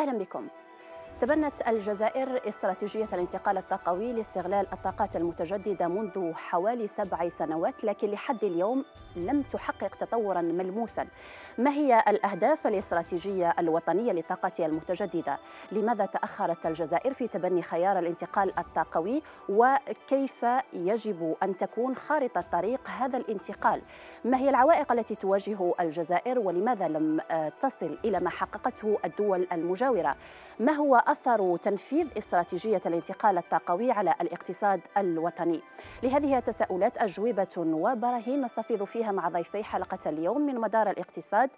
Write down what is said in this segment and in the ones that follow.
أهلا بكم تبنت الجزائر استراتيجية الانتقال الطاقوي لاستغلال الطاقات المتجددة منذ حوالي سبع سنوات لكن لحد اليوم لم تحقق تطورا ملموسا ما هي الأهداف الاستراتيجية الوطنية للطاقة المتجددة؟ لماذا تأخرت الجزائر في تبني خيار الانتقال الطاقوي وكيف يجب أن تكون خارطة طريق هذا الانتقال؟ ما هي العوائق التي تواجه الجزائر ولماذا لم آه، تصل إلى ما حققته الدول المجاورة؟ ما هو أثر تنفيذ استراتيجية الانتقال الطاقوي على الاقتصاد الوطني لهذه التساؤلات أجوبة وبراهين نستفيض فيها مع ضيفي حلقة اليوم من مدار الاقتصاد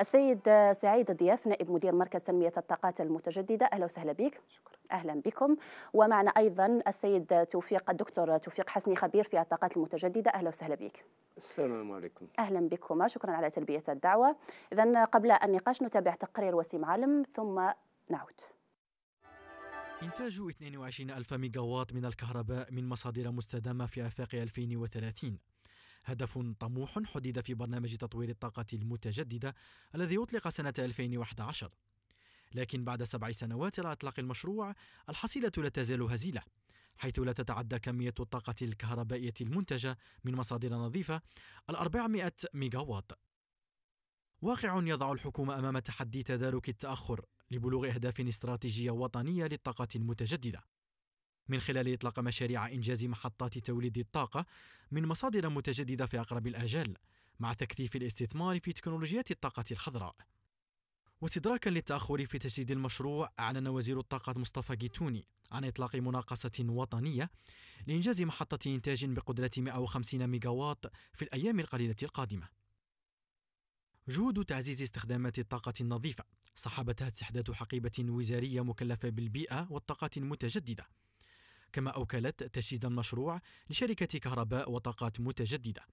السيد سعيد الضياف نائب مدير مركز تنمية الطاقات المتجددة أهلا وسهلا بك شكرا. أهلا بكم ومعنا أيضا السيد توفيق الدكتور توفيق حسني خبير في الطاقات المتجددة أهلا وسهلا بك السلام عليكم اهلا بكما شكرا على تلبيه الدعوه اذا قبل النقاش نتابع تقرير وسيم علم ثم نعود إنتاج 22 ألف ميجاوات من الكهرباء من مصادر مستدامة في آفاق 2030 هدف طموح حدد في برنامج تطوير الطاقة المتجددة الذي أطلق سنة 2011 لكن بعد سبع سنوات على إطلاق المشروع الحصيلة لا تزال هزيلة حيث لا تتعدى كمية الطاقة الكهربائية المنتجة من مصادر نظيفة 400 ميجاوات واقع يضع الحكومة أمام تحدي تدارك التأخر لبلوغ أهداف استراتيجية وطنية للطاقة المتجددة من خلال إطلاق مشاريع إنجاز محطات توليد الطاقة من مصادر متجددة في أقرب الآجال مع تكثيف الاستثمار في تكنولوجيات الطاقة الخضراء واستدراكا للتأخر في تجديد المشروع أعلن وزير الطاقة مصطفى جيتوني عن إطلاق مناقصة وطنية لإنجاز محطة إنتاج بقدرة 150 ميجاوات في الأيام القليلة القادمة جهود تعزيز استخدامات الطاقة النظيفة صاحبتها استحداث حقيبة وزارية مكلفة بالبيئة والطاقة المتجددة كما أوكلت تشييد المشروع لشركة كهرباء وطاقات متجددة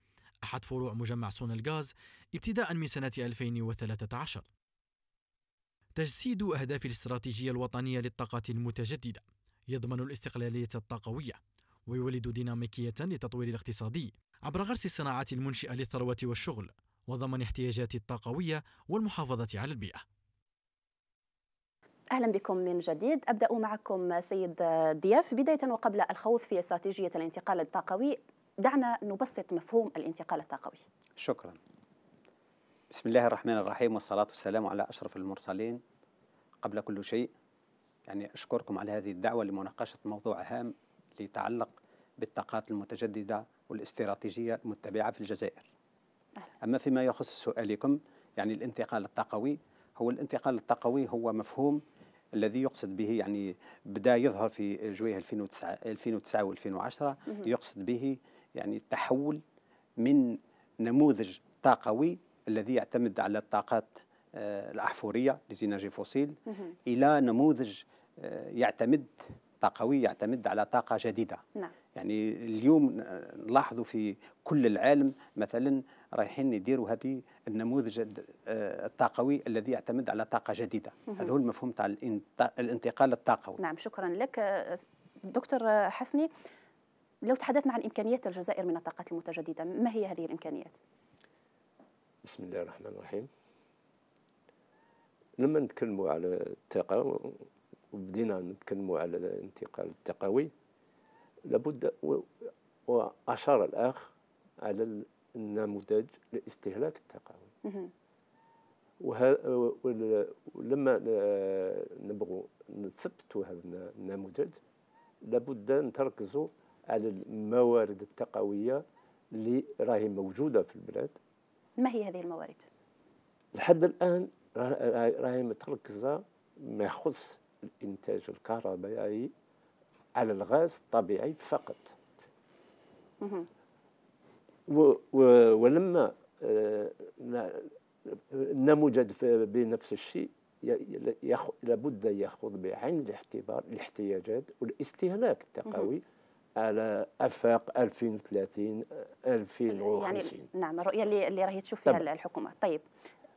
أحد فروع مجمع سونا الغاز ابتداء من سنة 2013 تجسيد أهداف الاستراتيجية الوطنية للطاقة المتجددة يضمن الاستقلالية الطاقوية ويولد ديناميكية للتطوير الاقتصادي عبر غرس الصناعات المنشئة للثروة والشغل وضمان احتياجات الطاقوية والمحافظة على البيئة اهلا بكم من جديد ابدا معكم سيد ضياف بدايه وقبل الخوض في استراتيجيه الانتقال الطاقوي دعنا نبسط مفهوم الانتقال الطاقوي شكرا بسم الله الرحمن الرحيم والصلاه والسلام على اشرف المرسلين قبل كل شيء يعني اشكركم على هذه الدعوه لمناقشه موضوع هام يتعلق بالطاقات المتجدده والاستراتيجيه المتبعه في الجزائر أما فيما يخص سؤالكم يعني الانتقال الطاقوي هو الانتقال الطاقوي هو مفهوم الذي يقصد به يعني بدا يظهر في جويه 2009 2009 و2010 يقصد به يعني التحول من نموذج طاقوي الذي يعتمد على الطاقات آه، الأحفورية لزيناجي فوسيل إلى نموذج آه، يعتمد الطاقوي يعتمد على طاقة جديدة نعم. يعني اليوم نلاحظوا في كل العالم مثلا رايحين يديروا هذه النموذج آه، الطاقوي الذي يعتمد على طاقة جديدة هذا هو المفهوم تاع الانتقال الطاقوي نعم شكرا لك دكتور حسني لو تحدثنا عن إمكانيات الجزائر من الطاقات المتجددة ما هي هذه الإمكانيات؟ بسم الله الرحمن الرحيم لما نتكلموا على الطاقة وبدينا نتكلموا على الانتقال التقوي لابد وأشار الأخ على النموذج لاستهلاك التقوي ولما نبغوا نثبتوا هذا النموذج لابد نتركزوا على الموارد التقويه اللي راهي موجوده في البلاد ما هي هذه الموارد؟ لحد الان راهي متركزه ما يخص الإنتاج الكهربائي على الغاز الطبيعي فقط و و ولما آه، النموذج بنفس الشيء لابد ياخذ بعين الاعتبار الاحتياجات والاستهلاك التقوي على افاق 2030 2050 آه، يعني نعم الرؤيه اللي راهي تشوف فيها الحكومه طيب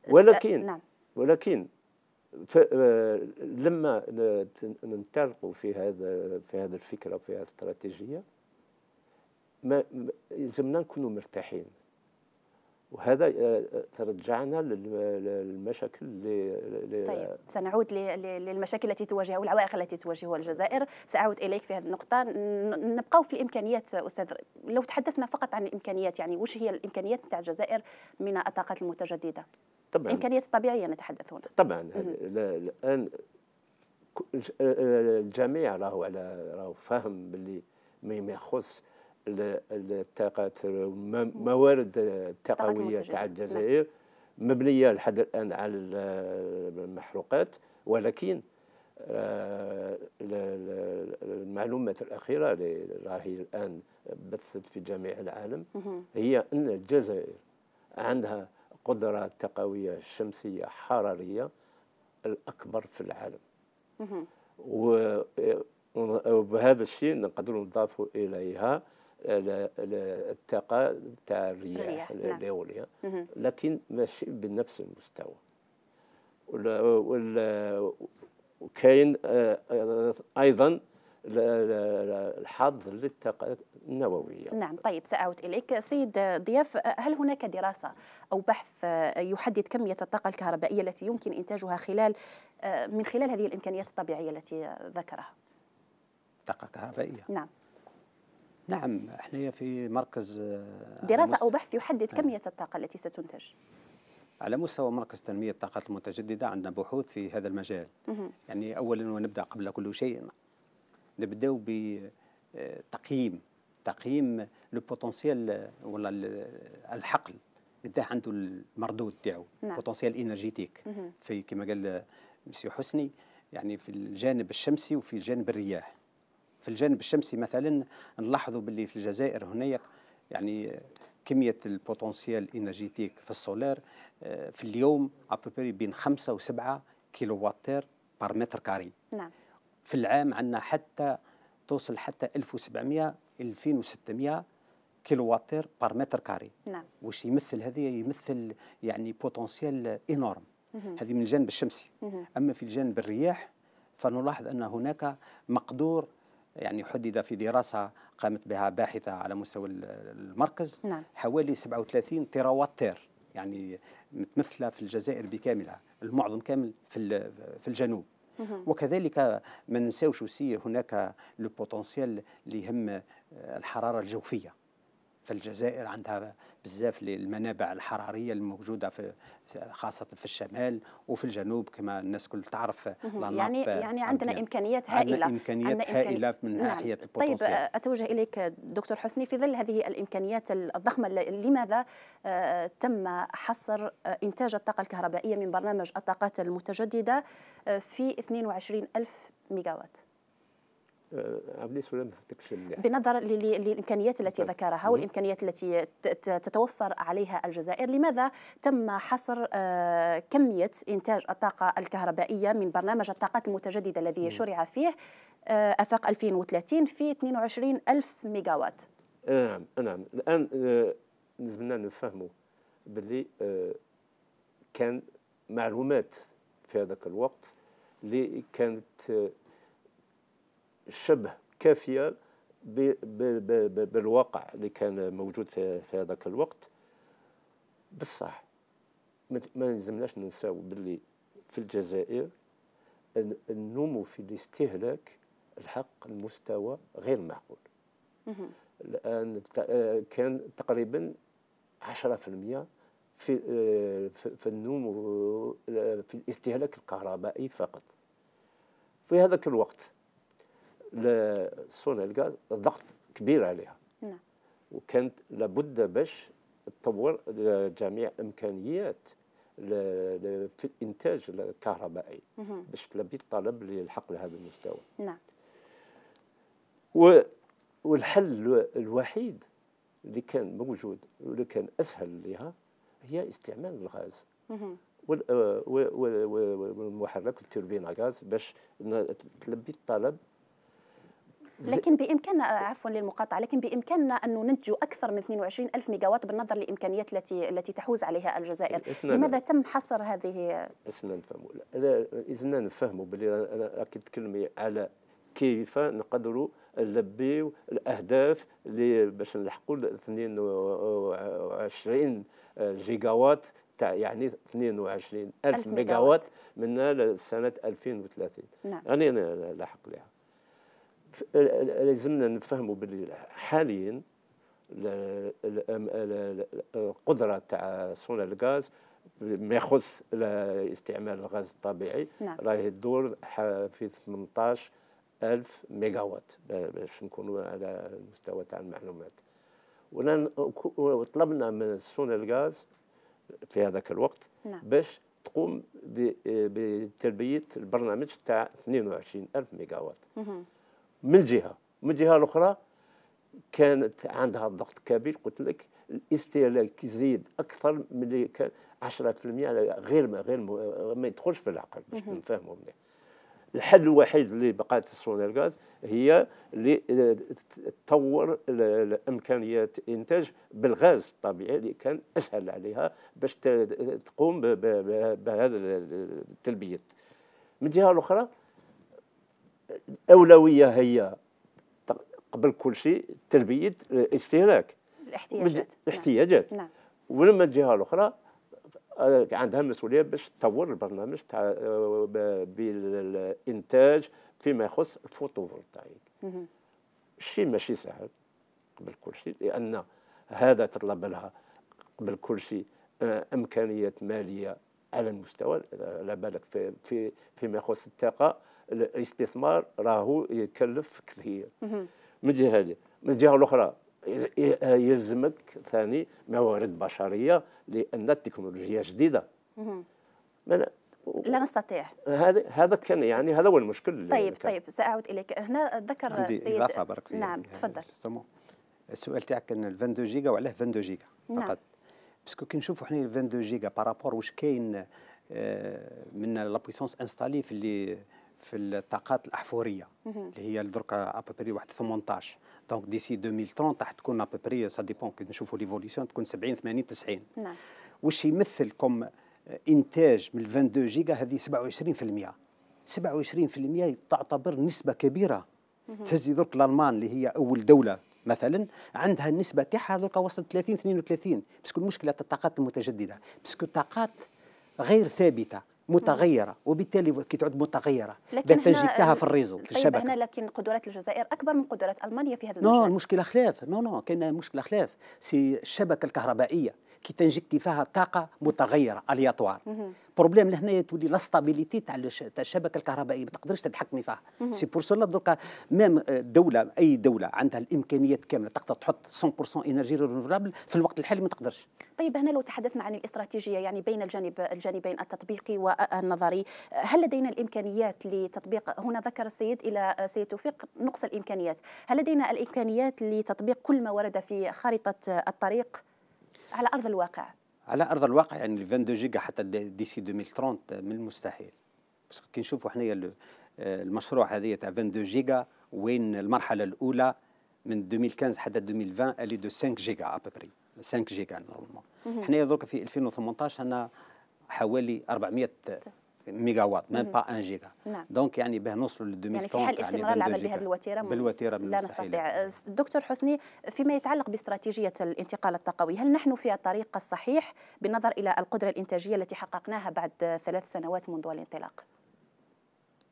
ولكن نعم ولكن آه، لما ننطلقوا في هذا في هذه الفكره وفي هذه الاستراتيجيه ما يلزمنا نكونوا مرتاحين وهذا آه، ترجعنا للمشاكل اللي طيب سنعود للمشاكل التي تواجهها والعوائق التي تواجهها الجزائر ساعود اليك في هذه النقطه نبقاو في الامكانيات استاذ لو تحدثنا فقط عن الامكانيات يعني وش هي الامكانيات نتاع الجزائر من الطاقات المتجدده طبعا امكانيات طبيعيه نتحدث هنا طبعا الان آه، آه، الجميع راهو على راهو فاهم باللي ما يخص الطاقات موارد التقويه تاع الجزائر نعم. مبنيه لحد الان على المحروقات ولكن آه، المعلومات الاخيره اللي راهي الان بثت في جميع العالم هي ان الجزائر عندها القدرة التقوية الشمسية الحرارية الأكبر في العالم وبهذا الشيء نقدروا نضافوا إليها الطاقة تاع الرياح نعم. الأولية لكن ماشي بنفس المستوى وكاين آه، آه، أيضا الحظ للتق النووية نعم طيب سأعود إليك سيد ضياف هل هناك دراسة أو بحث يحدد كمية الطاقة الكهربائية التي يمكن إنتاجها خلال من خلال هذه الإمكانيات الطبيعية التي ذكرها طاقة كهربائية نعم نعم احنا في مركز آه، دراسة أو بحث يحدد آه. كمية الطاقة التي ستنتج على مستوى مركز تنمية الطاقات المتجددة عندنا بحوث في هذا المجال مه. يعني أولا ونبدأ قبل كل شيء نبداو بتقييم آه، تقييم لو البوتنسيال آه، ولا آه، الحقل قد عنده المردود تاعو نعم. انرجيتيك في كما قال مسيو حسني يعني في الجانب الشمسي وفي الجانب الرياح في الجانب الشمسي مثلا نلاحظوا باللي في الجزائر هنايا يعني كمية البوتنسيال انرجيتيك في السولار في اليوم ابوبري بين 5 و7 كيلو واتر بار متر كاري نعم في العام عندنا حتى توصل حتى 1700 2600 كيلوواتير بار متر كاري نعم واش يمثل هذه يمثل يعني بوتنسيال انورم هذه من الجانب الشمسي اما في الجانب الرياح فنلاحظ ان هناك مقدور يعني حدد في دراسه قامت بها باحثه على مستوى المركز نعم. حوالي 37 تيراواتير يعني متمثله في الجزائر بكاملها المعظم كامل في في الجنوب وكذلك ما ننساوش هناك لو بوتنسيال اللي يهم آه، الحراره الجوفيه فالجزائر عندها بزاف المنابع الحراريه الموجوده في خاصه في الشمال وفي الجنوب كما الناس كل تعرف يعني يعني عندنا امكانيات هائله عندنا امكانيات عندنا هائله من نعم. ناحيه نعم. طيب آه، اتوجه اليك دكتور حسني في ظل هذه الامكانيات الضخمه لماذا آه، تم حصر آه، انتاج الطاقه الكهربائيه من برنامج الطاقات المتجدده في 22000 ميجاوات عمليه سلام تكشف بنظر للامكانيات التي ذكرها والامكانيات التي تتوفر عليها الجزائر لماذا تم حصر آه، كميه انتاج الطاقه الكهربائيه من برنامج الطاقات المتجدده الذي شرع فيه آه، افاق 2030 في 22 الف ميجاوات آه، نعم نعم الان لازمنا نفهموا باللي كان معلومات في هذاك الوقت اللي كانت شبه كافيه بالواقع اللي كان موجود في في هذاك الوقت بصح ما يلزمناش ننساو باللي في الجزائر النمو في الاستهلاك الحق المستوى غير معقول الان كان تقريبا 10% آه، في في النمو آه، في الاستهلاك الكهربائي فقط في هذاك الوقت السونا الغاز ضغط كبير عليها نعم وكانت لابد باش تطور جميع امكانيات في الانتاج الكهربائي باش تلبي الطلب اللي لهذا المستوى نعم والحل الوحيد اللي كان موجود واللي كان اسهل لها هي استعمال الغاز آه، والمحرك التوربين غاز باش تلبي الطلب لكن بامكاننا عفوا للمقاطعه لكن بامكاننا ان ننتج اكثر من 22 الف ميجاوات بالنظر للامكانيات التي التي تحوز عليها الجزائر لماذا تم حصر هذه اسنا نفهموا اذا نفهموا باللي انا راكي تكلمي على كيف نقدروا نلبيو الاهداف اللي باش نلحقوا 22 جيجاوات تاع يعني 22 ألف ميجاوات من سنة 2030 نعم. يعني لاحق لها لازمنا نفهموا باللي حاليا القدره تاع صنع الغاز ما يخص استعمال الغاز الطبيعي نعم. راهي تدور في 18000 ألف وات باش نكونوا على المستوى تاع المعلومات وطلبنا من صنع الغاز في هذاك الوقت نعم. باش تقوم بتلبيه البرنامج تاع 22000 ألف وات مه. من جهه من الجهه الاخرى كانت عندها ضغط كبير قلت لك الاستهلاك يزيد اكثر من اللي كان 10% غير ما غير ما يدخلش في العقل باش نفهموا مليح الحل الوحيد اللي بقات السونار غاز هي اللي تطور امكانيات الانتاج بالغاز الطبيعي اللي كان اسهل عليها باش تقوم بهذا التلبيه من جهه اخرى اولويه هي قبل كل شيء تلبيه الاستهلاك الاحتياجات الاحتياجات نعم. نعم. ولما الجهه الاخرى آه، عندها مسؤوليه باش تطور البرنامج تاع آه، بالانتاج فيما يخص الفوتوفولتايك الشيء ماشي سهل قبل كل شيء لان هذا تطلب لها قبل كل شيء آه، امكانيات ماليه على المستوى على بالك في في فيما يخص الطاقه الاستثمار راهو يكلف كثير من جهه من الجهه الاخرى يلزمك ثاني موارد بشريه لان التكنولوجيا جديده لا نستطيع هذا هذا كان يعني هذا هو المشكل طيب طيب ساعود اليك هنا ذكر السيد اضافه برك نعم تفضل السؤال تاعك كان 22 جيجا وعلاه 22 جيجا نعم. فقط نعم. باسكو كي نشوفوا حنا 22 جيجا بارابور واش كاين آه، من لا بويسونس انستالي في اللي في الطاقات الاحفوريه اللي هي دركا ابوبري واحد 18 دونك ديسي 2030 راح تكون ابوبري سا ديبون كي نشوفوا ليفوليسيون تكون 70 80 90 نعم واش يمثل انتاج من 22 جيجا هذه 27% 27% تعتبر نسبه كبيره تهزي درك الالمان اللي هي اول دوله مثلا عندها النسبه تاعها درك وصلت 30 32 باسكو المشكله تاع الطاقات المتجدده باسكو الطاقات غير ثابته متغيرة وبالتالي كي تعود متغيرة تجدها في الريزو في طيب، الشبكة هنا لكن قدرات الجزائر أكبر من قدرات ألمانيا في هذا المجال نو المشكلة خلاف نو نو كاين مشكلة خلاف سي الشبكة الكهربائية كي تنجكتي فيها طاقه متغيره الياتوار بروبليم لهنا تولي لا ستابيليتي تاع الشبكه الكهربائيه ما تقدرش تتحكمي فيها سي بور سولا دركا ميم دوله اي دوله عندها الامكانيات كامله تقدر تحط 100% انرجي رينوفابل في الوقت الحالي ما تقدرش طيب هنا لو تحدثنا عن الاستراتيجيه يعني بين الجانب الجانبين التطبيقي والنظري هل لدينا الامكانيات لتطبيق هنا ذكر السيد الى سيد توفيق نقص الامكانيات هل لدينا الامكانيات لتطبيق كل ما ورد في خارطه الطريق على ارض الواقع على ارض الواقع يعني 22 جيجا حتى ديسي 2030 من المستحيل بس كي نشوفوا حنايا آه، المشروع هذه تاع 22 جيجا وين المرحله الاولى من 2015 حتى 2020 اللي دو 5 جيجا ابري 5 جيجا نورمالمون حنايا درك في 2018 عندنا حوالي 400 ميجا وات ما با 1 جيجا نعم. دونك يعني به نوصلوا لل 2000 يعني في حال يعني استمرار العمل بهذه الوتيره بالوتيره من لا نستطيع دكتور حسني فيما يتعلق باستراتيجيه الانتقال الطاقوي هل نحن في الطريق الصحيح بالنظر الى القدره الانتاجيه التي حققناها بعد ثلاث سنوات منذ الانطلاق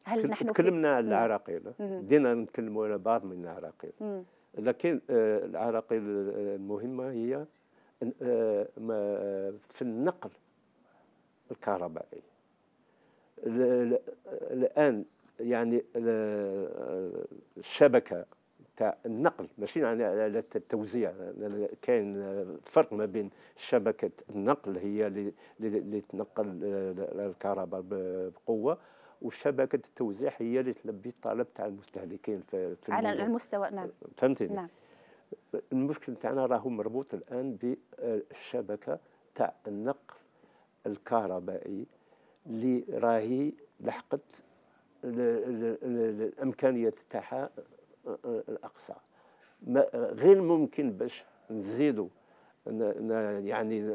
هل نحن تكلمنا على العراقيل بدينا نتكلموا على بعض من العراقيل لكن آه، العراقيل آه، المهمه هي آه، في النقل الكهربائي الان يعني الشبكه تاع النقل ماشي يعني على التوزيع كاين فرق ما بين شبكه النقل هي اللي تنقل آه، الكهرباء بقوه وشبكه التوزيع هي اللي تلبي الطلب تاع المستهلكين في على المستوى نعم فهمتني نعم المشكل تاعنا راهو مربوط الان بالشبكه آه، تاع النقل الكهربائي اللي راهي لحقت الامكانيات تاعها الاقصى غير ممكن باش نزيدوا يعني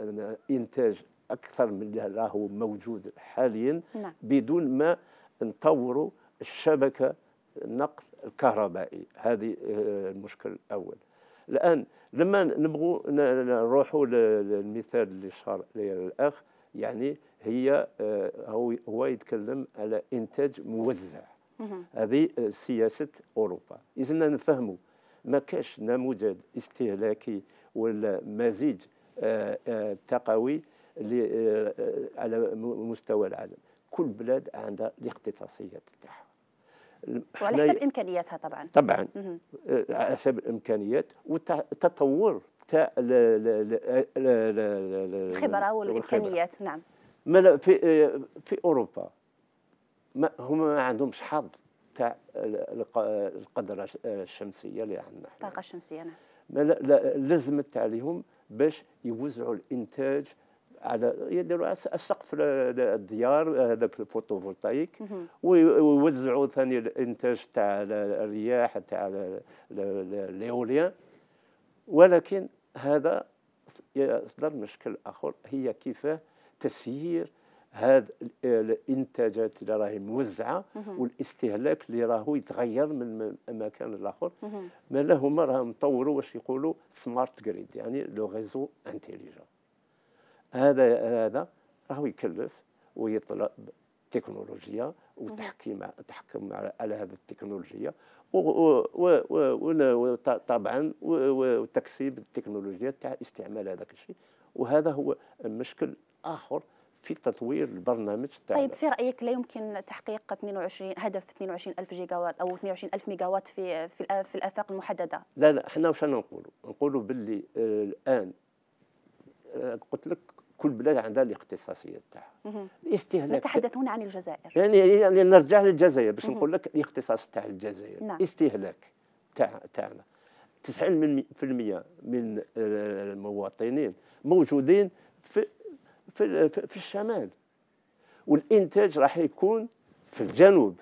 انتاج اكثر من اللي راهو موجود حاليا نعم. بدون ما نطوروا الشبكه النقل الكهربائي هذه آه، المشكل الاول الان لما نبغوا نروحوا للمثال اللي صار الاخ يعني هي آه، هو هو يتكلم على انتاج موزع هذه آه، سياسه اوروبا اذا نفهموا ما كاش نموذج استهلاكي ولا مزيج آه، تقوي على مستوى العالم كل بلاد عندها الاختصاصيات تاعها وعلى حسب امكانياتها طبعا طبعا على حسب الامكانيات والتطور تاع الخبره والامكانيات نعم ما في في اوروبا ما هما ما عندهمش حظ تاع القدره الشمسيه اللي عندنا الطاقه الشمسيه نعم لا لزمت عليهم باش يوزعوا الانتاج على يديروا السقف الديار هذاك الفوتوفولتايك ويوزعوا ثاني الانتاج تاع الرياح تاع الاوليان ولكن هذا يصدر مشكل اخر هي كيفاه تسيير هذا الانتاجات اللي راهي موزعه والاستهلاك اللي راهو يتغير من مكان لاخر ما لهما راهم مطوروا واش يقولوا سمارت جريد يعني لو ريزو انتيليجون هذا هذا راهو يكلف ويطلب التكنولوجيا وتحكيم تحكم على هذه التكنولوجيا وطبعا وتكسيب التكنولوجيا تاع استعمال هذاك الشيء وهذا هو مشكل اخر في تطوير البرنامج تاع طيب في رايك لا يمكن تحقيق 22 هدف 22 الف جيجاوات او 22 الف وات في في, في الافاق المحدده لا لا احنا واش نقولوا نقولوا باللي آه، الان آه، قلت لك كل بلاد عندها الاختصاصيه تاعها الاستهلاك نتحدث عن الجزائر يعني, يعني يعني نرجع للجزائر باش نقول لك الاختصاص تاع الجزائر نعم. استهلاك تاع تاعنا 90% من المواطنين موجودين في في في الشمال والانتاج راح يكون في الجنوب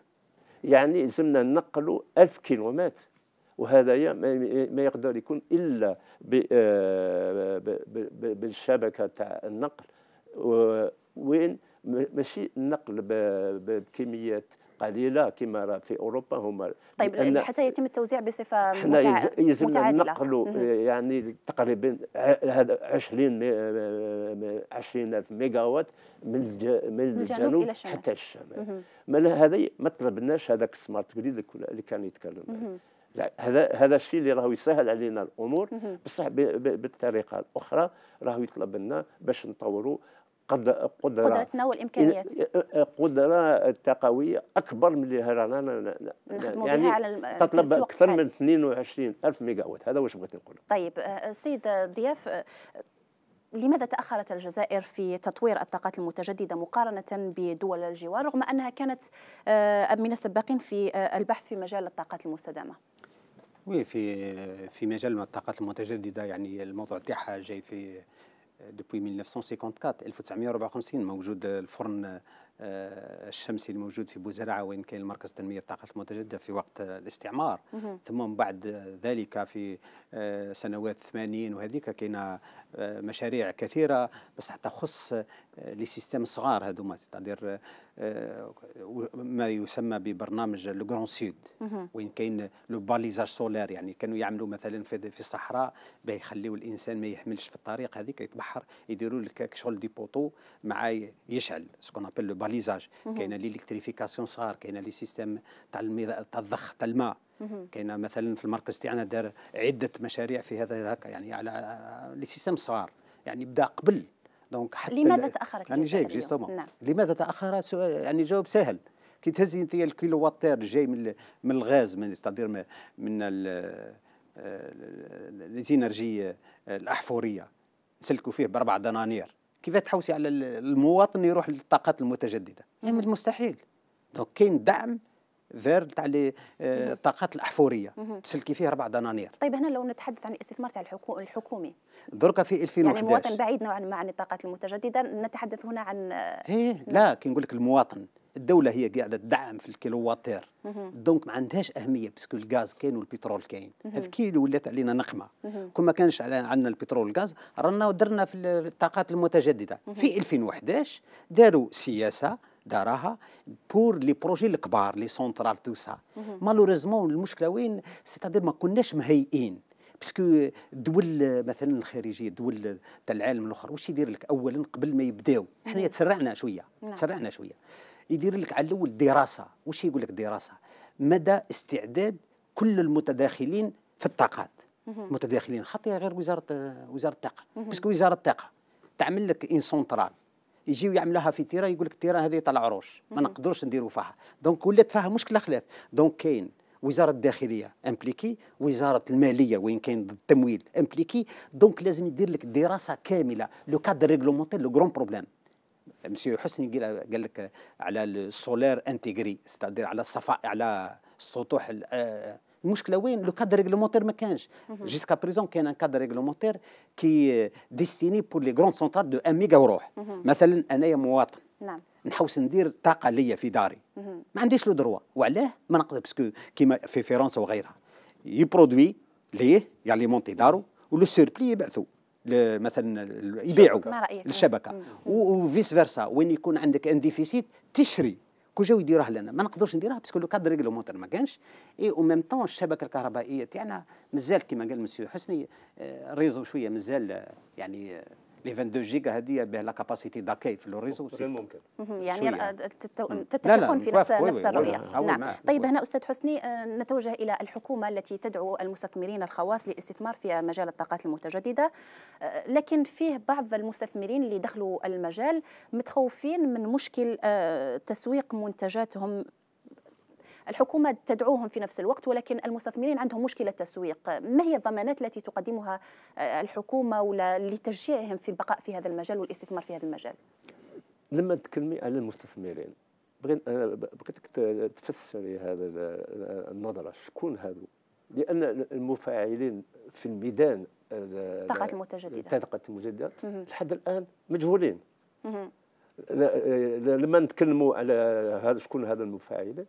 يعني لازمنا ننقلوا 1000 كيلومتر وهذا ما يقدر يكون الا آه، بالشبكه تاع النقل وين ماشي النقل بكميات قليله كما راه في اوروبا هما طيب يعني حتى يتم التوزيع بصفه متع... يلزمنا نقلوا آه، يعني تقريبا هذا 20 20000 ميجا وات من الج... من الجنوب إلى الشمال. حتى الشمال ما هذا ما طلبناش هذاك السمارت جريد اللي كان يتكلم هذا هذا الشيء اللي راهو يسهل علينا الامور بصح بالطريقه الاخرى راهو يطلب لنا باش نطوروا قدرة قدرتنا والامكانيات قدره تقويه اكبر من اللي رانا نخدموا يعني بها على تطلب اكثر من 22 الف ميجا وات هذا واش بغيت نقول طيب آه، سيد ضياف آه، لماذا تأخرت الجزائر في تطوير الطاقات المتجددة مقارنة بدول الجوار رغم أنها كانت آه، من السباقين في البحث في مجال الطاقات المستدامة؟ وي في في مجال الطاقات المتجدده يعني الموضوع تاعها جاي في دوبوي 1954 1954 موجود الفرن آه، الشمسي الموجود في بوزرعه وين كان مركز تنميه للطاقات المتجدده في وقت الاستعمار ثم من بعد ذلك في آه، سنوات 80 وهذيك كاينه آه، مشاريع كثيره بصح تخص لي سيستم صغار هذوما تقدر ما يسمى ببرنامج لو جرون سود وين كاين لو باليزاج سولار يعني كانوا يعملوا مثلا في الصحراء باش يخليوا الانسان ما يحملش في الطريق هذيك يتبحر يديروا لك شغل دي بوطو مع يشعل سكون ابل لو باليزاج كاينه ليليكتريفيكاسيون صغار كاينه لي سيستم تاع تاع الضخ تاع الماء كاينه مثلا في المركز تاعنا دار عده مشاريع في هذا هكا يعني على لي سيستم صغار يعني بدا قبل دونك حتى لماذا تاخرت يعني جايك جيستومون نعم. لماذا تاخر يعني جواب سهل كي تهزي انت الكيلو واتير جاي من من الغاز من استدير من, من الانرجي الاحفوريه نسلكوا فيه باربع دنانير كيف تحوسي على المواطن يروح للطاقات المتجدده؟ من يعني المستحيل دونك كاين دعم فير تاع الطاقات آه، الاحفوريه تسلكي فيه اربع دنانير طيب هنا لو نتحدث عن الاستثمار تاع الحكومي دركا في 2011 يعني المواطن بعيد نوعا ما عن الطاقات المتجدده نتحدث هنا عن ايه لا كي نقول لك المواطن الدوله هي قاعده تدعم في الكيلوواتير دونك ما عندهاش اهميه باسكو الغاز كاين والبترول كاين هذا اللي ولات علينا نقمه كون ما كانش عندنا البترول والغاز رانا درنا في الطاقات المتجدده في 2011 داروا سياسه داراها بور لي بروجي الكبار لي سونترال تو سا مالوريزمون المشكله وين سيتادير ما كناش مهيئين باسكو دول مثلا الخارجيه دول تاع العالم الاخر واش يدير لك اولا قبل ما يبداو حنا نعم. تسرعنا شويه نعم. تسرعنا شويه يدير لك على الاول دراسه واش يقول لك دراسه مدى استعداد كل المتداخلين في الطاقات متداخلين خاطر غير وزاره وزاره الطاقه باسكو وزاره الطاقه تعمل لك ان سونترال يجيو يعملوها في تيران يقول لك تيران هذه طلع عروش ما نقدروش نديروا فيها دونك ولات فيها مشكله خلاف دونك كاين وزاره الداخليه امبليكي وزاره الماليه وين كاين التمويل امبليكي دونك لازم يدير لك دراسه كامله لو كادر ريغلومونتير لو غرون بروبليم مسيو حسني قال لك على السولير انتيغري ستادير على الصفاء على السطوح المشكله وين لو كادر ريغلومونتير ما كانش جيسكا بريزون كان ان كادر ريغلومونتير كي ديستيني بور لي غروند سونترال دو 1 ميغا وروح مثلا انايا مواطن نعم نحوس ندير طاقه ليا في داري ما عنديش لو دروا وعلاه ما نقدر باسكو كيما في فرنسا وغيرها يبرودوي ليه ياليمونتي دارو ولو سيربلي يبعثو مثلا يبيعوا للشبكه وفيس فيرسا وين يكون عندك ان ديفيسيت تشري كو جاو يديروها لنا ما نقدروش نديروها باسكو لو كادر ريغلومونتير ما كانش اي او ميم طون الشبكه الكهربائيه تاعنا مازال كيما قال مسيو حسني آه، ريزو شويه مازال آه، يعني آه، لي 22 جيجا هذه به لا كاباسيتي يعني داكاي في الريزو ممكن يعني تتفقون في نفس نفس الرؤيه نعم طيب هنا استاذ حسني آه، نتوجه الى الحكومه التي تدعو المستثمرين الخواص للاستثمار في مجال الطاقات المتجدده آه، لكن فيه بعض المستثمرين اللي دخلوا المجال متخوفين من مشكل آه، تسويق منتجاتهم الحكومة تدعوهم في نفس الوقت ولكن المستثمرين عندهم مشكلة تسويق ما هي الضمانات التي تقدمها آه، الحكومة ولا لتشجيعهم في البقاء في هذا المجال والاستثمار في هذا المجال لما تكلمي على المستثمرين آه، بغيتك تفسري هذا آه، النظره شكون هذو لان المفاعلين في الميدان الطاقة المتجدده الطاقة المتجدده لحد الان مجهولين لما نتكلموا على هذا شكون هذا المفاعلين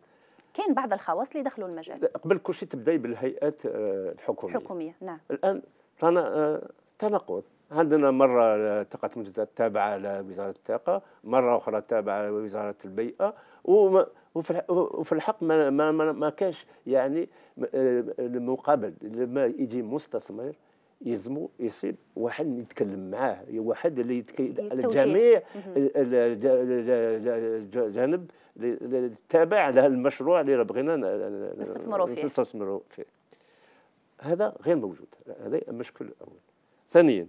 كان بعض الخواص اللي دخلوا المجال قبل كل شيء تبداي بالهيئات آه، الحكوميه الحكوميه نعم الان رانا آه، تناقض عندنا مرة طاقة مجددة تابعة لوزارة الطاقة مرة أخرى تابعة لوزارة البيئة وفي الحق ما, ما, ما, ما كاش يعني آه، المقابل لما يجي مستثمر يلزموا يصير واحد يتكلم معاه واحد اللي يتكلم الجميع الجانب التابع لهذا المشروع اللي بغينا نستثمروا فيه نستثمروا فيه هذا غير موجود هذا المشكل الاول ثانيا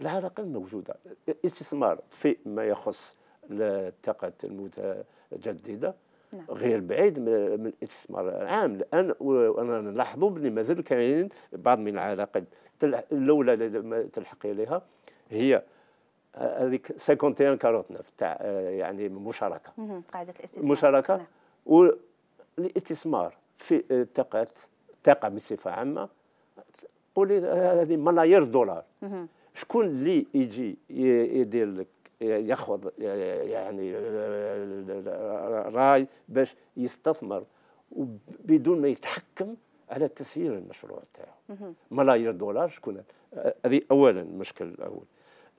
العلاقه الموجوده الاستثمار في ما يخص الطاقات المتجدده نعم. غير بعيد من الاستثمار العام الان وانا نلاحظوا بلي مازال كاينين بعض من العلاقات الاولى اللي تلحقي اليها هي آه، هذيك 51 49 تاع آه، يعني مشاركه قاعده الاستثمار مشاركه نعم. والاستثمار في الطاقات آه، الطاقه بصفه عامه قولي هذه ملايير دولار شكون اللي يجي يدير لك ياخذ يعني راي باش يستثمر بدون ما يتحكم على تسيير المشروع تاعو ملايير دولار شكون أه، هذه اولا المشكل الاول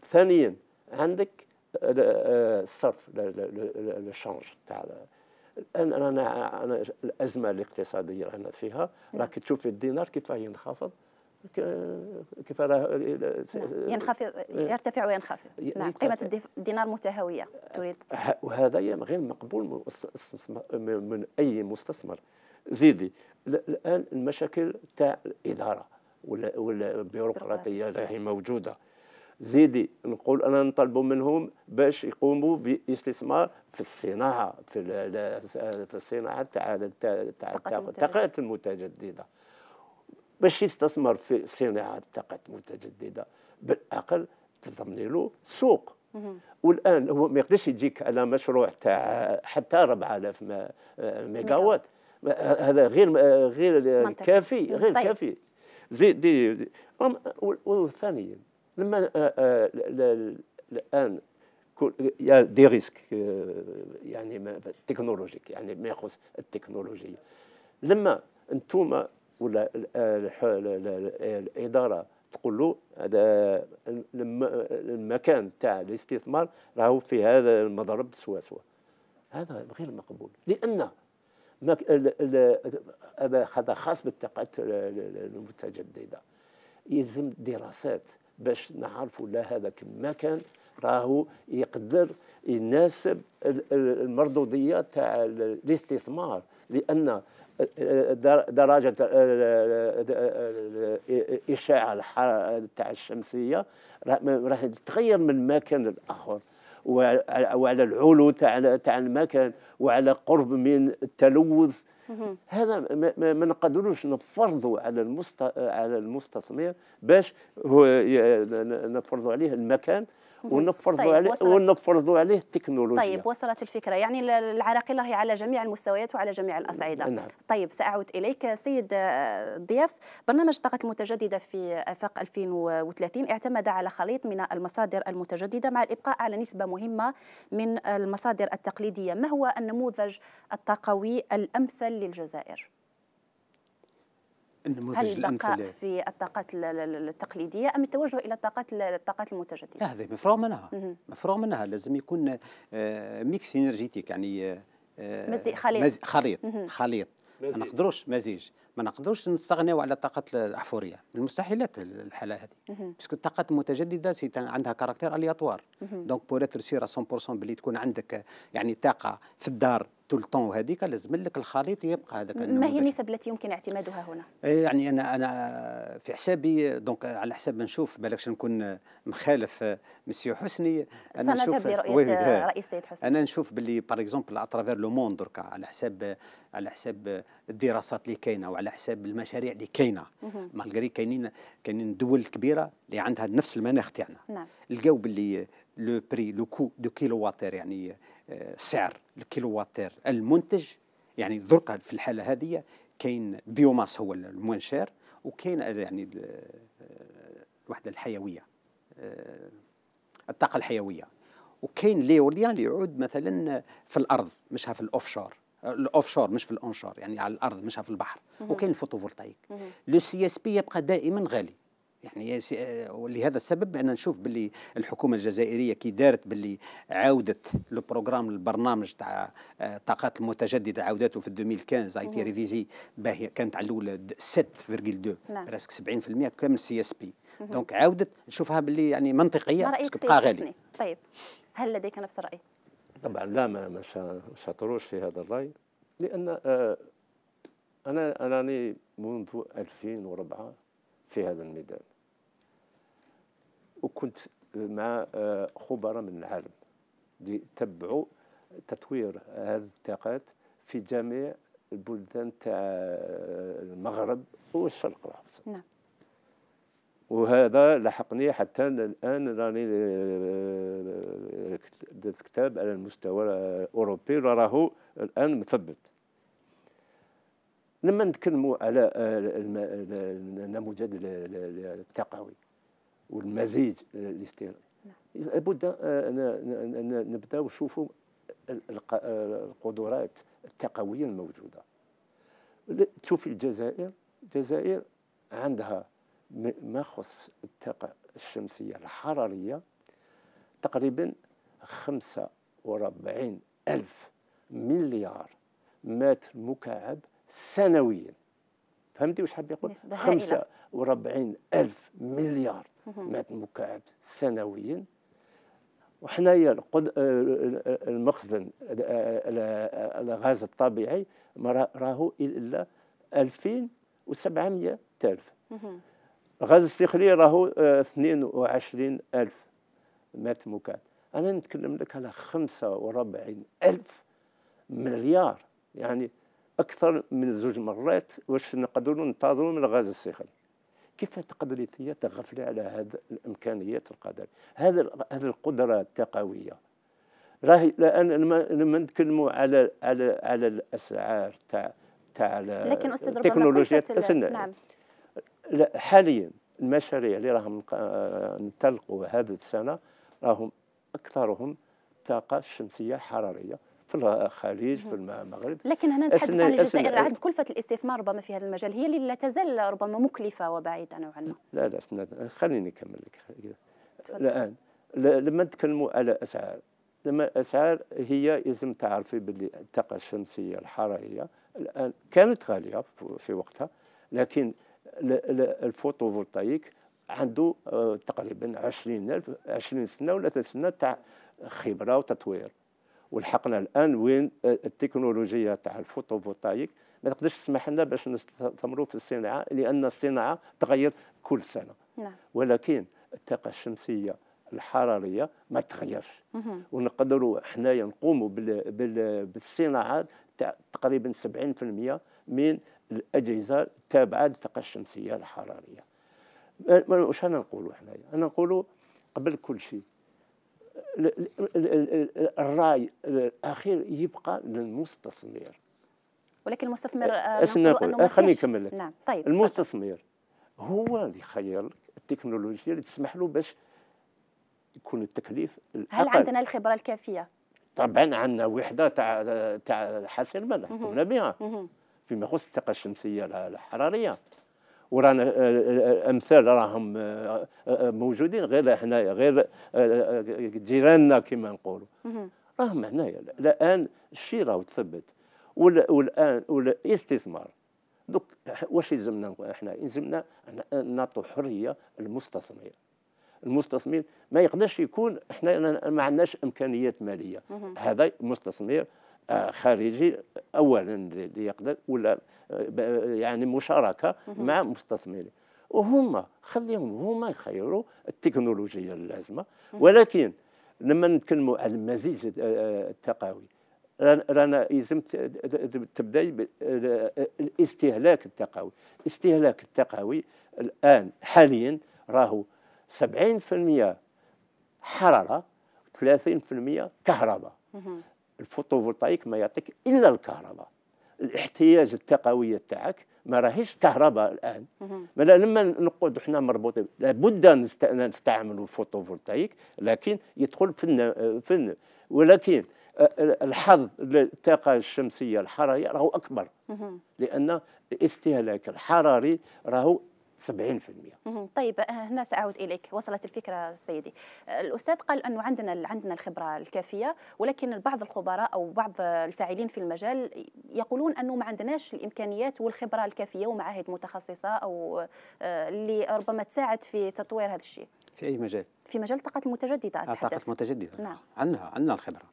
ثانيا عندك آه، آه، الصرف الشانج تاع الان رانا انا الازمه الاقتصاديه رانا فيها نعم. راك تشوف الدينار كيفاه ينخفض كيف راه نعم. ينخفض يرتفع وينخفض نعم قيمه الدينار متهاويه تريد وهذا غير مقبول من اي مستثمر زيدي الان المشاكل تاع الاداره والبيروقراطيه راهي موجوده زيدي نقول انا نطلب منهم باش يقوموا باستثمار في الصناعه في في الصناعه تاع تاع الطاقات المتجدده باش يستثمر في صناعه الطاقات المتجدده بالاقل تضمن له سوق والان هو ما يقدرش يجيك على مشروع تاع حتى 4000 آه، ميجاوات هذا غير غير كافي غير طيب. كافي زيد دي, دي. وثانيا لما آه، آه، الان يا دي ريسك آه، يعني تكنولوجيك يعني ما يخص التكنولوجيا لما انتم ولا الاداره تقول له هذا المكان تاع الاستثمار راهو في هذا المضرب سوا سوا هذا غير مقبول لان هذا خاص بالطاقات المتجدده يلزم دراسات باش نعرفوا لا هذا كما كان راهو يقدر يناسب المردوديه تاع الاستثمار لان درجة الإشعة تاع الشمسية راح تتغير من مكان لآخر وعلى العلو تاع تاع المكان وعلى قرب من التلوث هذا ما نقدروش نفرضوا على المست... على المستثمر باش هو نفرضوا عليه المكان ونفرضوا طيب عليه ونفرضوا عليه التكنولوجيا طيب وصلت الفكره يعني العراقيل راهي على جميع المستويات وعلى جميع الاصعده نعم. طيب ساعود اليك سيد آه، ضياف برنامج الطاقه المتجدده في افاق 2030 اعتمد على خليط من المصادر المتجدده مع الابقاء على نسبه مهمه من المصادر التقليديه ما هو النموذج الطاقوي الامثل للجزائر هل البقاء في الطاقات التقليديه ام التوجه الى الطاقات الطاقات المتجدده؟ هذا مفروغ منها مفروغ منها لازم يكون آه، ميكس انرجيتيك يعني آه، مزيج خليط مزي خليط خليط ما نقدروش مزيج ما نقدروش نستغنوا على الطاقة الاحفوريه من المستحيلات الحاله هذه باسكو الطاقات المتجدده عندها كاركتير أليطوار دونك بور اتر سير 100% بلي تكون عندك يعني طاقه في الدار طول طون وهذيك لازم لك الخليط يبقى هذاك ما هي النسب التي يمكن اعتمادها هنا؟ إيه، يعني انا انا في حسابي دونك على حساب ما نشوف بالك نكون مخالف مسيو حسني انا نشوف رئيس السيد حسني انا نشوف باللي باغ اكزومبل اترافير لو موند على حساب على حساب الدراسات اللي كاينه وعلى حساب المشاريع اللي كاينه مالغري كاينين كاينين دول كبيره اللي عندها نفس المناخ تاعنا نعم لقاو باللي لو بري لو كو دو كيلوواتير يعني آه، سعر الكيلوواتير المنتج يعني دركا في الحاله هذه كاين بيوماس هو الموان شير وكاين يعني الوحده آه، الحيويه آه، الطاقه الحيويه وكاين ليوليان اللي يعود مثلا في الارض مش في الاوفشور الاوف شور مش في شور يعني على الارض مش في البحر وكاين الفوتوفولتايك لو سي اس بي يبقى دائما غالي يعني ولهذا السبب انا نشوف باللي الحكومه الجزائريه كي دارت باللي عاودت لو بروغرام البرنامج تاع الطاقات آه، المتجدده عاودته في 2015 اي تي ريفيزي باهي كانت على الاول 7.2 براسك 70% كامل سي اس بي دونك عاودت نشوفها باللي يعني منطقيه بقى غالي طيب هل لديك نفس الراي؟ طبعا لا ما شاطروش في هذا الراي لان آه، انا اناني منذ 2004 في هذا الميدان وكنت مع آه، خبراء من العالم اللي تبعوا تطوير هذه الطاقات في جميع البلدان تاع آه، المغرب والشرق الاوسط نعم وهذا لحقني حتى الان راني آه، درت كتاب على المستوى الاوروبي وراه الان مثبت لما نتكلموا على آه، النموذج التقوي والمزيج الاستيراد نعم. لابد آه، ان نبداو نشوفوا القدرات التقويه الموجوده تشوف الجزائر الجزائر عندها ما يخص الطاقة الشمسية الحرارية تقريبا خمسة وربعين ألف مليار متر مكعب سنويا فهمتي واش حاب يقول؟ خمسة وربعين ألف مليار متر مكعب سنويا وحنايا آه، آه، المخزن آه، الغاز الطبيعي راهو الا 2700 ألف غاز السخلي راهو 22 آه، ألف متر مكعب أنا نتكلم لك على 45 ألف مليار يعني أكثر من زوج مرات واش نقدروا ننتظروا من الغاز الصخري كيف تقدر تغفل على هذه الإمكانيات القدر هذا هذه القدرة التقوية راهي الان لما نتكلموا على على على الاسعار تاع تاع لكن استاذ ربما التكنولوجيا نعم حاليا المشاريع اللي راهم آه، نطلقوا هذه السنه راهم اكثرهم طاقه الشمسيه حراريه في الخليج في المغرب لكن هنا نتحدث عن الجزائر عن كلفه الاستثمار ربما في هذا المجال هي اللي لا تزال ربما مكلفه وبعيده نوعا ما لا لا خليني نكمل لك الان لما نتكلموا على اسعار لما الاسعار هي لازم تعرفي باللي الطاقه الشمسيه الحراريه الان كانت غاليه في وقتها لكن الفوتوفولتايك عنده آه، تقريبا 20000 20 سنه ولا 30 سنه تاع خبره وتطوير ولحقنا الان وين آه، التكنولوجيا تاع الفوتوفولتايك ما تقدرش تسمح لنا باش نستثمروا في الصناعه لان الصناعه تغير كل سنه نعم. ولكن الطاقه الشمسيه الحراريه ما تغيرش ونقدروا حنايا نقوموا بالصناعات تقريبا 70% من الاجهزه التابعه للطاقه الشمسيه الحراريه واش انا نقولوا حنايا انا نقولوا قبل كل شيء الراي الاخير يبقى للمستثمر ولكن المستثمر آه، أه، نقول خليني نكمل لك نعم طيب المستثمر هو اللي يخير التكنولوجيا اللي تسمح له باش يكون التكليف الأقل. هل عندنا الخبره الكافيه طبعا عندنا وحده تاع تاع حسن الملح قمنا بها فيما يخص الطاقه الشمسيه الحراريه ورانا الامثال آه، آه، راهم آه، موجودين غير هنايا غير جيراننا كما نقولوا راهم هنايا الان الشيء راهو تثبت والان والاستثمار دوك واش يلزمنا احنا يلزمنا نعطوا حريه المستثمرين المستثمر ما يقدرش يكون احنا ما عندناش امكانيات ماليه هذا مستثمر آه، خارجي اولا اللي يقدر ولا آه، يعني مشاركه مع مستثمرين وهما خليهم هما يخيروا التكنولوجيا اللازمه ولكن لما نتكلموا على المزيج آه، التقاوي رانا يلزم تبدا الاستهلاك التقاوي الاستهلاك التقاوي الان حاليا راهو 70% حراره 30% كهرباء الفوتوفولتايك ما يعطيك الا الكهرباء الاحتياج التقويه تاعك ما راهيش كهرباء الان ملا لما نقعد احنا مربوطين لابد نستعملوا الفوتوفولتايك لكن يدخل في في ولكن الحظ الطاقه الشمسيه الحراريه راهو اكبر لان الاستهلاك الحراري راهو 70% طيب آه، هنا ساعود اليك وصلت الفكره سيدي آه، الاستاذ قال انه عندنا عندنا الخبره الكافيه ولكن بعض الخبراء او بعض الفاعلين في المجال يقولون انه ما عندناش الامكانيات والخبره الكافيه ومعاهد متخصصه او آه، اللي ربما تساعد في تطوير هذا الشيء في اي مجال في مجال الطاقات المتجدده الطاقات المتجدده نعم عندنا عندنا الخبره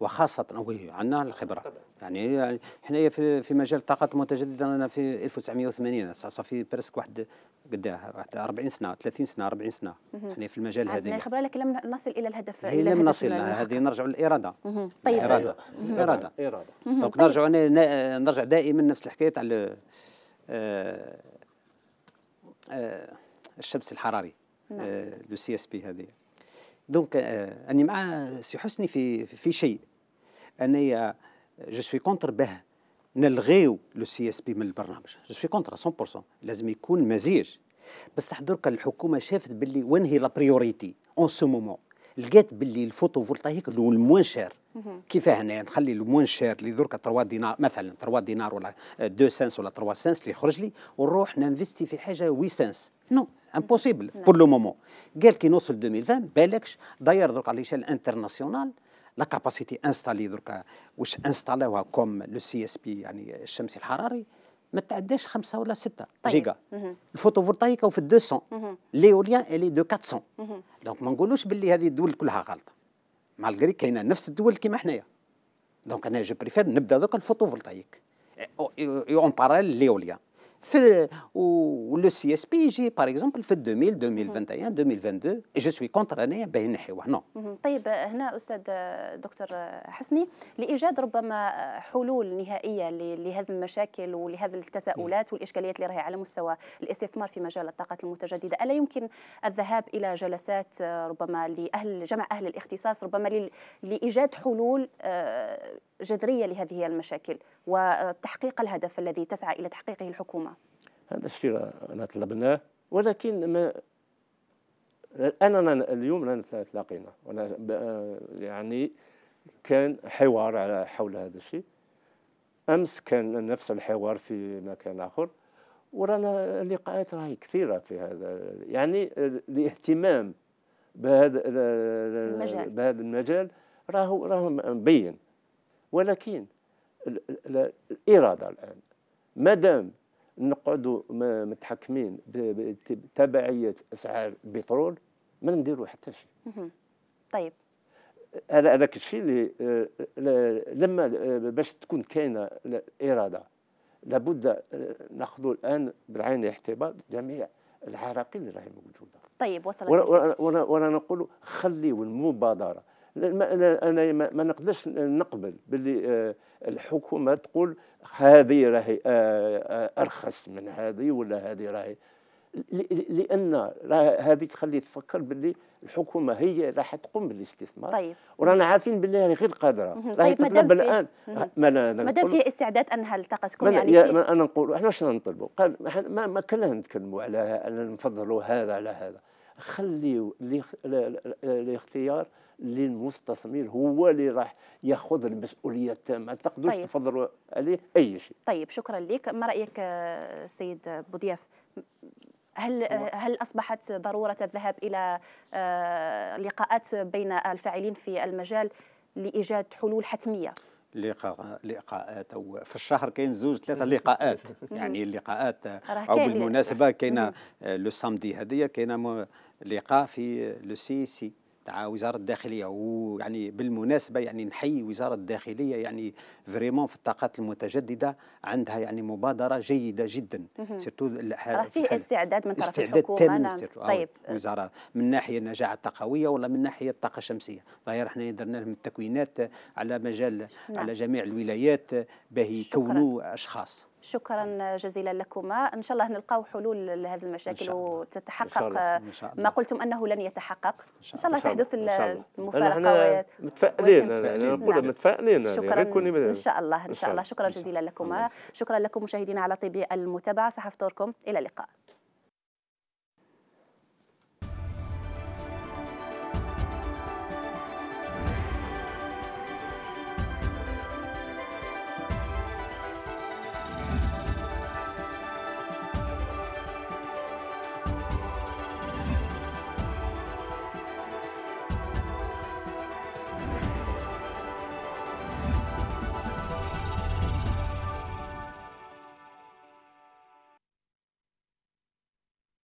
وخاصة آه، وي عندنا الخبرة يعني حنايا في, في مجال الطاقات المتجددة أنا في 1980 صافي برسك واحد قداه 40 سنة 30 سنة 40 سنة حنا يعني في المجال هذا عندنا خبرة لكن لم نصل إلى الهدف هي لم نصل هذه نرجع للإرادة يعني طيب إرادة الإرادة إرادة دونك طيب. نرجع نرجع دائما نفس الحكاية على آه، آه، الشمس الحراري نعم. لو سي اس بي هذه دونك اني مع سي حسني في في شيء انايا جو سوي كونتر به نلغيو لو سي اس بي من البرنامج جو سوي كونتر 100% لازم يكون مزيج بصح درك الحكومه شافت باللي وين هي لابريوريتي اون سو مومون لقات باللي فولتايك هو الموان شير كيف هنا نخلي الموان شير اللي درك 3 دينار مثلا 3 دينار ولا 2 آه، سنس ولا 3 سنس اللي يخرج لي ونروح ننفستي في حاجه 8 سنس نو امبوسيبل بور لو مومون قال كي نوصل 2020 بالكش داير درك على ليشيل انترناسيونال لا كاباسيتي انستالي دركا واش انستالوها كوم لو سي اس بي يعني الشمسي الحراري ما تعداش خمسة ولا ستة طيب. جيجا الفوتوفولتايكا في 200 ليوليان الي دو 400 دونك ما نقولوش باللي هذه الدول كلها غلطه مع كاينه نفس الدول كيما حنايا دونك انا جو بريفير نبدا دوكا الفوتوفولتايك اون بارال ليوليان في ولو سي اس بي يجي باغ اكزومبل في 2000 2021 2022 جو سوي كونتر انايا باه نحيوه نو طيب هنا استاذ دكتور حسني لايجاد ربما حلول نهائيه لهذه المشاكل ولهذه التساؤلات والاشكاليات اللي راهي على مستوى الاستثمار في مجال الطاقات المتجدده الا يمكن الذهاب الى جلسات ربما لاهل جمع اهل الاختصاص ربما لايجاد حلول آه، جذرية لهذه المشاكل وتحقيق الهدف الذي تسعى إلى تحقيقه الحكومة هذا الشيء أنا طلبناه ولكن ما أننا اليوم لا تلاقينا ولا آه، يعني كان حوار على حول هذا الشيء امس كان نفس الحوار في مكان اخر ورانا لقاءات راهي كثيره في هذا يعني الاهتمام بهذا المجال بهذا المجال راهو راهو مبين ولكن الاراده الان مادام نقعدوا متحكمين بتبعيه اسعار البترول ما نديروا حتى شيء طيب هذا هذاك الشيء اللي لما باش تكون كاينه الاراده لابد ناخذوا الان بالعين الاعتبار جميع العراقيل اللي راهي موجوده طيب وصلت ورانا وانا نقول خليوا المبادره انا ما نقدرش نقبل باللي آه، الحكومه تقول هذه راهي آه، آه، ارخص من هذه ولا هذه راهي لان هذه تخلي تفكر باللي الحكومه هي راح تقوم بالاستثمار طيب ورانا عارفين باللي هي غير قادره راهي طيب تطلب الان مادام في استعداد انها التقتكم يعني انا نقول احنا واش نطلبوا؟ قال ما, ما كنا نتكلموا على نفضلوا هذا على هذا خليوا الاختيار للمستثمر هو اللي راح ياخذ المسؤوليه التامه تقدرش طيب. تفضلوا عليه اي شيء طيب شكرا لك ما رايك السيد آه، بوضياف هل آه، نعم. هل اصبحت ضروره الذهاب الى آه، لقاءات بين الفاعلين في المجال لايجاد حلول حتميه لقاء لقاءات او في الشهر كاين زوج ثلاثه لقاءات يعني اللقاءات او بالمناسبه كاينه لو سامدي هذه كاينه لقاء في لو سي سي وزاره الداخليه ويعني بالمناسبه يعني نحيي وزاره الداخليه يعني فريمون في الطاقات المتجدده عندها يعني مبادره جيده جدا سيرتو راه في استعداد من طرف الحكومه استعداد تام نعم. طيب وزاره من ناحيه النجاعه الطاقويه ولا من ناحيه الطاقه الشمسيه ظاهر احنا درنا لهم التكوينات على مجال نعم. على جميع الولايات باه يكونوا اشخاص شكرا جزيلا لكما ان شاء الله نلقاو حلول لهذه المشاكل وتتحقق ما قلتم انه لن يتحقق ان شاء الله تحدث المفارقه متفائلين نقول متفائلين شكرا ان شاء الله ان شاء الله شكرا جزيلا لكما شكرا لكم مشاهدينا على طيب المتابعه صحفتوركم الى اللقاء